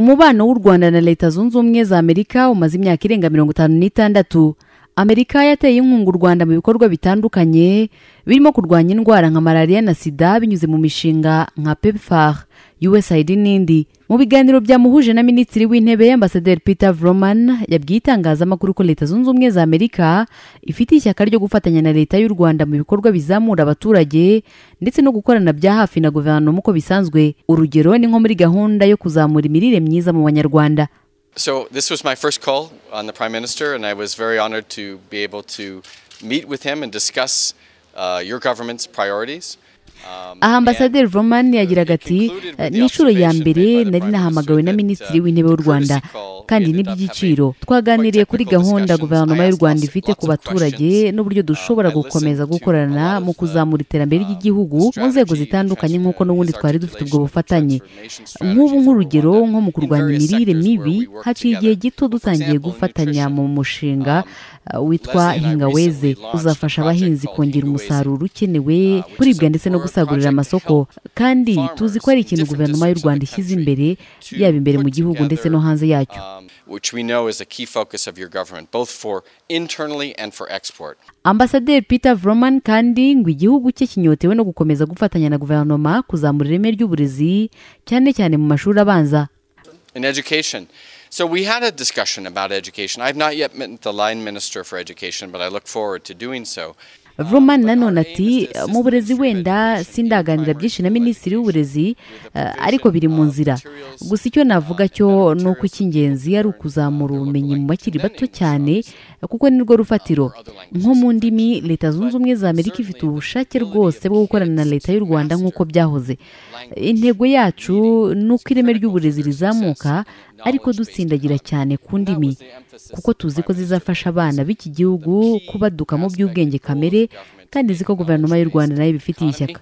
umubano w'u rwanda na leta zunze ubumwe za amerika umaze imyaka irenga mirongo itanu n'itandatu amerika yateye inkunga u rwanda mu bikorwa bitandukanye birimo kurwanya indwara nka malariya na sida binyuze mu mishinga nka pepfar usaid n'indi mu biganiro byamuhuje na minisitiri w'intebe ambasaderi peter vroman yabwiye itangazamakuru ko leta zunze ubumwe za amerika ifite ishyaka ryo gufatanya na leta y'u rwanda mu bikorwa bizamura abaturage ndetse no gukorana bya hafi na guverinoma uko bisanzwe urugero ni nko muri gahunda yo kuzamura imirire myiza mu banyarwanda So this was my first call on the Prime Minister, and I was very honored to be able to meet with him and discuss uh, your government's priorities. aha ambasaderi yagiraga ati ni inshuro ya mbere nari nahamagawe na minisitiri w'intebe w'u rwanda kandi ni twaganiriye kuri gahunda guverinoma y'u rwanda ifite ku baturage n'uburyo dushobora gukomeza gukorana mu kuzamura iterambere uh, ry'igihugu mu nzego zitandukanye nk'uko n'ubundi twari dufite ubwo bufatanye nk'ubu nk'urugero nko mu kurwanya imirire mibi haciye igihe gito dutangiye gufatanya mu mushinga um, uh, witwa hingaweze uzafasha abahinzi kongera umusaruro uh, ukenewe kuribwa ndetse no gusagurira amasoko kandi tuzi ko ari ikintu guverinoma y'u rwanda ishyize imbere yaba imbere mu gihugu ndetse no hanze yacyo Um, which we know is a key focus of your government, both for internally and for export. Ambassador Peter Vroman kandi ngo igihugu cye kinyotewe no gukomeza gufatanya na guverinoma kuzamura ireme ry'uburezi cyane cyane mu mashuri abanza. In education. So we had a discussion about education. I've not yet met the line minister for education, but I look forward to doing so. Roman nanone ati mu burezi wenda sindaganira byinshi na minisitiri w'uburezi eh, ariko biri mu nzira gusa icyo navuga cyo ni uko icy'ingenzi ari ukuzamura ubumenyi mu bakiri bato cyane kuko nirwo rufatiro nko mu ndimi leta zunze ubumwe za amerika ifite ubushake rwose bwo gukorana na leta y'u rwanda nk'uko byahoze intego yacu ni uko ireme ry'uburezi rizamuka ariko dutsindagira cyane ku ndimi kuko tuzi ko zizafasha abana b'iki gihugu kubaduka mu by'ubwenge kamere kandi ziko guverinoma y'u rwanda nayo ibifitiye ishyaka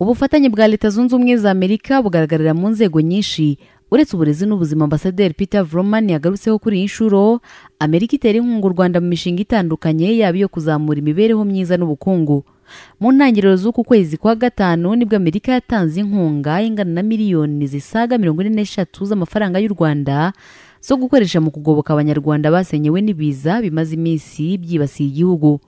ubufatanye bwa leta zunze ubumwe za amerika bugaragarira mu nzego nyinshi uretse uburezi n'ubuzima ambasaderi peter vroman yagarutseho kuri iyi nshuro amerika itera inkunga u rwanda mu mishinga itandukanye yaba iyo kuzamura imibereho myiza n'ubukungu mu ntangiriro z'uku kwezi kwa gatanu nibwo amerika yatanze inkunga ingana na miliyoni zisaga mirongo ine n'eshatu z'amafaranga y'u rwanda zo gukoresha mu kugoboka abanyarwanda basenyewe n'ibiza bimaze iminsi byibasiye igihugu